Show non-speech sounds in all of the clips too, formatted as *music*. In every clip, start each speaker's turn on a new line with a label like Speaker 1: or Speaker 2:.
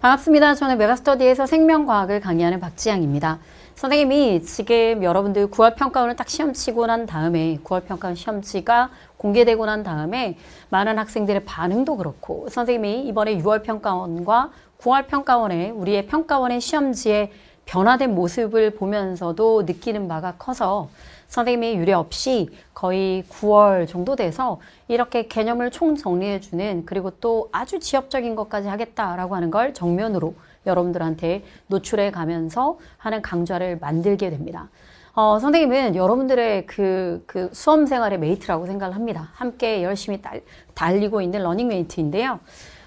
Speaker 1: 반갑습니다. 저는 메가스터디에서 생명과학을 강의하는 박지양입니다. 선생님이 지금 여러분들 9월 평가원을 딱 시험 치고 난 다음에 9월 평가원 시험지가 공개되고 난 다음에 많은 학생들의 반응도 그렇고 선생님이 이번에 6월 평가원과 9월 평가원에 우리의 평가원의 시험지에 변화된 모습을 보면서도 느끼는 바가 커서 선생님의 유례 없이 거의 9월 정도 돼서 이렇게 개념을 총정리해주는 그리고 또 아주 지엽적인 것까지 하겠다라고 하는 걸 정면으로 여러분들한테 노출해 가면서 하는 강좌를 만들게 됩니다. 어, 선생님은 여러분들의 그, 그 수험생활의 메이트라고 생각을 합니다. 함께 열심히 달, 달리고 있는 러닝메이트인데요.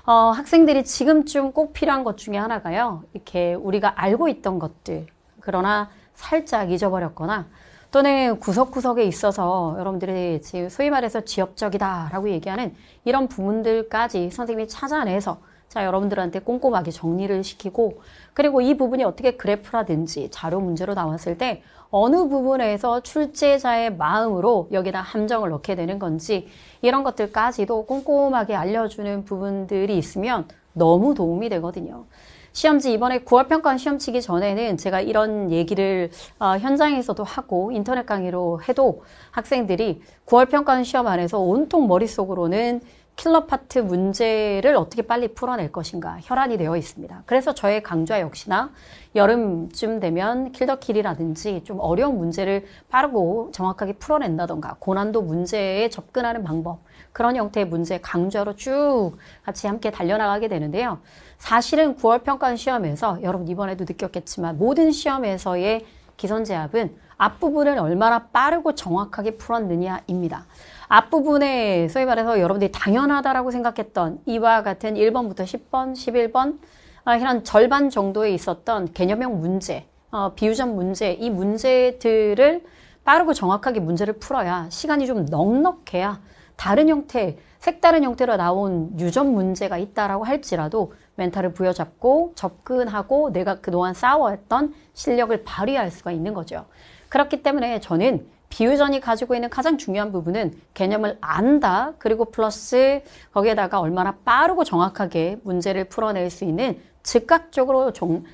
Speaker 1: 어, 학생들이 지금쯤 꼭 필요한 것 중에 하나가요. 이렇게 우리가 알고 있던 것들 그러나 살짝 잊어버렸거나 또는 구석구석에 있어서 여러분들이 지금 소위 말해서 지역적이다라고 얘기하는 이런 부분들까지 선생님이 찾아내서 자 여러분들한테 꼼꼼하게 정리를 시키고 그리고 이 부분이 어떻게 그래프라든지 자료 문제로 나왔을 때 어느 부분에서 출제자의 마음으로 여기다 함정을 넣게 되는 건지 이런 것들까지도 꼼꼼하게 알려주는 부분들이 있으면 너무 도움이 되거든요. 시험지 이번에 9월 평가 시험 치기 전에는 제가 이런 얘기를 어, 현장에서도 하고 인터넷 강의로 해도 학생들이 9월 평가 시험 안에서 온통 머릿속으로는 킬러 파트 문제를 어떻게 빨리 풀어낼 것인가 혈안이 되어 있습니다. 그래서 저의 강좌 역시나 여름쯤 되면 킬더킬이라든지 좀 어려운 문제를 빠르고 정확하게 풀어낸다던가 고난도 문제에 접근하는 방법 그런 형태의 문제 강좌로 쭉 같이 함께 달려나가게 되는데요. 사실은 9월 평가 시험에서 여러분 이번에도 느꼈겠지만 모든 시험에서의 기선제압은 앞부분을 얼마나 빠르고 정확하게 풀었느냐입니다. 앞부분에 소위 말해서 여러분들이 당연하다라고 생각했던 이와 같은 1번부터 10번, 11번 아, 이런 절반 정도에 있었던 개념형 문제, 어, 비유전 문제 이 문제들을 빠르고 정확하게 문제를 풀어야 시간이 좀 넉넉해야 다른 형태, 색다른 형태로 나온 유전 문제가 있다라고 할지라도 멘탈을 부여잡고 접근하고 내가 그동안 싸워왔던 실력을 발휘할 수가 있는 거죠. 그렇기 때문에 저는 비유전이 가지고 있는 가장 중요한 부분은 개념을 안다 그리고 플러스 거기에다가 얼마나 빠르고 정확하게 문제를 풀어낼 수 있는 즉각적으로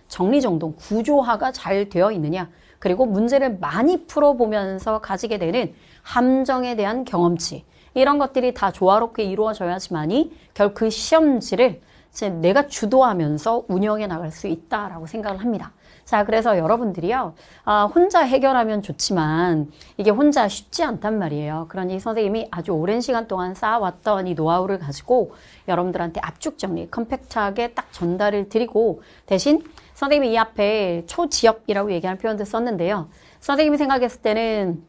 Speaker 1: 정리정돈 구조화가 잘 되어 있느냐 그리고 문제를 많이 풀어보면서 가지게 되는 함정에 대한 경험치 이런 것들이 다 조화롭게 이루어져야지만이 결국 그 시험지를 내가 주도하면서 운영해 나갈 수 있다라고 생각을 합니다. 자, 그래서 여러분들이요, 아, 혼자 해결하면 좋지만 이게 혼자 쉽지 않단 말이에요. 그러니 선생님이 아주 오랜 시간 동안 쌓아왔던 이 노하우를 가지고 여러분들한테 압축 정리, 컴팩트하게 딱 전달을 드리고 대신 선생님이 이 앞에 초지역이라고 얘기하는 표현도 썼는데요. 선생님이 생각했을 때는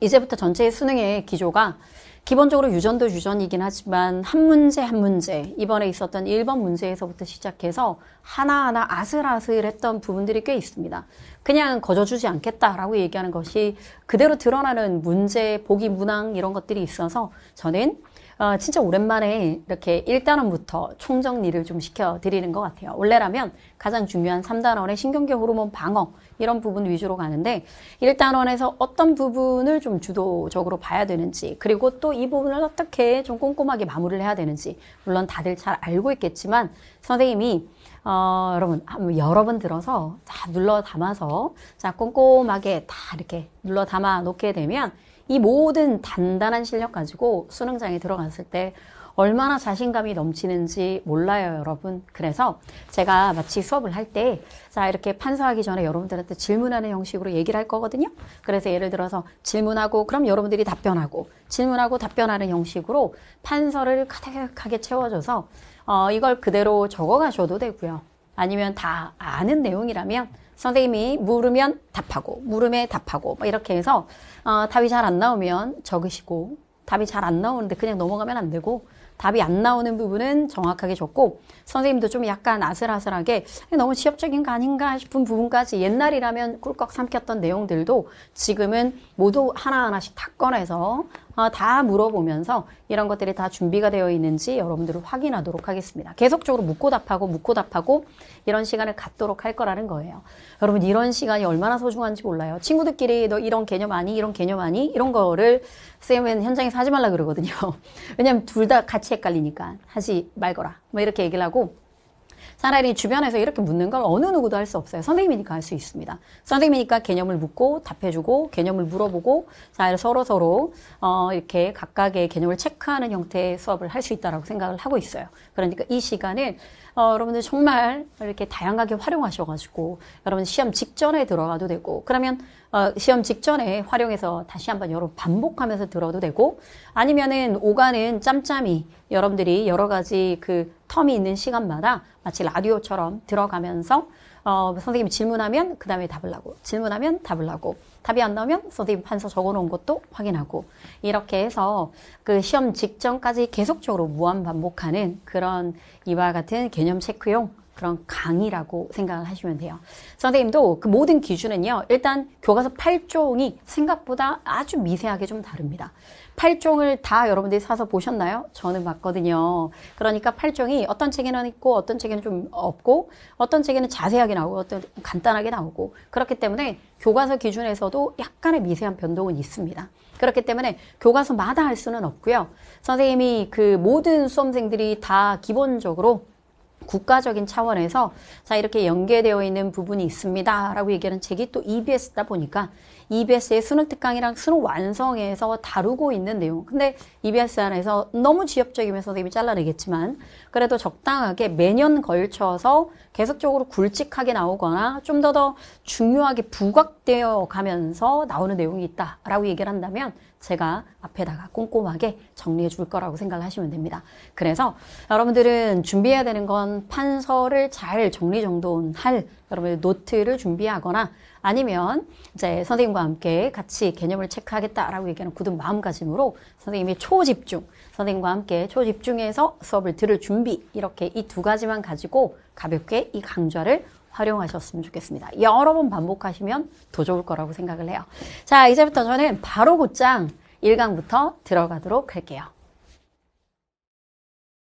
Speaker 1: 이제부터 전체 의 수능의 기조가 기본적으로 유전도 유전이긴 하지만 한 문제 한 문제 이번에 있었던 1번 문제에서부터 시작해서 하나하나 아슬아슬했던 부분들이 꽤 있습니다. 그냥 거저주지 않겠다라고 얘기하는 것이 그대로 드러나는 문제, 보기 문항 이런 것들이 있어서 저는 어, 진짜 오랜만에 이렇게 1단원부터 총정리를 좀 시켜드리는 것 같아요. 원래라면 가장 중요한 3단원의 신경계 호르몬 방어 이런 부분 위주로 가는데 1단원에서 어떤 부분을 좀 주도적으로 봐야 되는지 그리고 또 이 부분을 어떻게 좀 꼼꼼하게 마무리를 해야 되는지 물론 다들 잘 알고 있겠지만 선생님이 어, 여러분, 한번 여러 번 들어서 다 눌러 담아서 자, 꼼꼼하게 다 이렇게 눌러 담아 놓게 되면 이 모든 단단한 실력 가지고 수능장에 들어갔을 때 얼마나 자신감이 넘치는지 몰라요, 여러분. 그래서 제가 마치 수업을 할 때, 자, 이렇게 판서하기 전에 여러분들한테 질문하는 형식으로 얘기를 할 거거든요. 그래서 예를 들어서 질문하고, 그럼 여러분들이 답변하고, 질문하고 답변하는 형식으로 판서를 가득하게 채워줘서, 어, 이걸 그대로 적어 가셔도 되고요. 아니면 다 아는 내용이라면 선생님이 물으면 답하고 물음에 답하고 뭐 이렇게 해서 어, 답이 잘 안 나오면 적으시고 답이 잘 안 나오는데 그냥 넘어가면 안 되고 답이 안 나오는 부분은 정확하게 적고 선생님도 좀 약간 아슬아슬하게 너무 취업적인 거 아닌가 싶은 부분까지 옛날이라면 꿀꺽 삼켰던 내용들도 지금은 모두 하나하나씩 다 꺼내서 어, 다 물어보면서 이런 것들이 다 준비가 되어 있는지 여러분들을 확인하도록 하겠습니다. 계속적으로 묻고 답하고 묻고 답하고 이런 시간을 갖도록 할 거라는 거예요. 여러분 이런 시간이 얼마나 소중한지 몰라요. 친구들끼리 너 이런 개념 아니 이런 개념 아니 이런 거를 쌤은 현장에서 하지 말라 그러거든요. *laughs* 왜냐면 둘 다 같이 헷갈리니까 하지 말거라 뭐 이렇게 얘기를 하고 차라리 주변에서 이렇게 묻는 걸 어느 누구도 할 수 없어요. 선생님이니까 할 수 있습니다. 선생님이니까 개념을 묻고 답해주고 개념을 물어보고 잘 서로 서로 어, 이렇게 각각의 개념을 체크하는 형태의 수업을 할 수 있다라고 생각을 하고 있어요. 그러니까 이 시간을 어, 여러분들 정말 이렇게 다양하게 활용하셔가지고 여러분 시험 직전에 들어가도 되고 그러면 어, 시험 직전에 활용해서 다시 한번 여러분 반복하면서 들어도 되고 아니면은 오가는 짬짬이 여러분들이 여러 가지 그 텀이 있는 시간마다 마치 라디오처럼 들어가면서 어, 선생님이 질문하면 그 다음에 답을 하고 질문하면 답을 하고 답이 안 나오면 선생님 판서 적어놓은 것도 확인하고 이렇게 해서 그 시험 직전까지 계속적으로 무한 반복하는 그런 이와 같은 개념 체크용 그런 강의라고 생각을 하시면 돼요. 선생님도 그 모든 기준은요. 일단 교과서 8종이 생각보다 아주 미세하게 좀 다릅니다. 8종을 다 여러분들이 사서 보셨나요? 저는 봤거든요. 그러니까 8종이 어떤 책에는 있고 어떤 책에는 좀 없고 어떤 책에는 자세하게 나오고 어떤 간단하게 나오고 그렇기 때문에 교과서 기준에서도 약간의 미세한 변동은 있습니다. 그렇기 때문에 교과서마다 할 수는 없고요. 선생님이 그 모든 수험생들이 다 기본적으로 국가적인 차원에서 자 이렇게 연계되어 있는 부분이 있습니다 라고 얘기하는 책이 또 EBS다 보니까 EBS의 수능 특강이랑 수능 완성에서 다루고 있는 내용 근데 EBS 안에서 너무 지엽적이면서 선생님이 잘라내겠지만 그래도 적당하게 매년 걸쳐서 계속적으로 굵직하게 나오거나 좀 더더 더 중요하게 부각되어 가면서 나오는 내용이 있다 라고 얘기를 한다면 제가 앞에다가 꼼꼼하게 정리해 줄 거라고 생각을 하시면 됩니다. 그래서 여러분들은 준비해야 되는 건 판서를 잘 정리정돈할 여러분의 노트를 준비하거나 아니면 이제 선생님과 함께 같이 개념을 체크하겠다라고 얘기하는 굳은 마음가짐으로 선생님의 초집중, 선생님과 함께 초집중해서 수업을 들을 준비 이렇게 이 두 가지만 가지고 가볍게 이 강좌를 활용하셨으면 좋겠습니다. 여러 번 반복하시면 더 좋을 거라고 생각을 해요. 자, 이제부터 저는 바로 곧장 1강부터 들어가도록 할게요.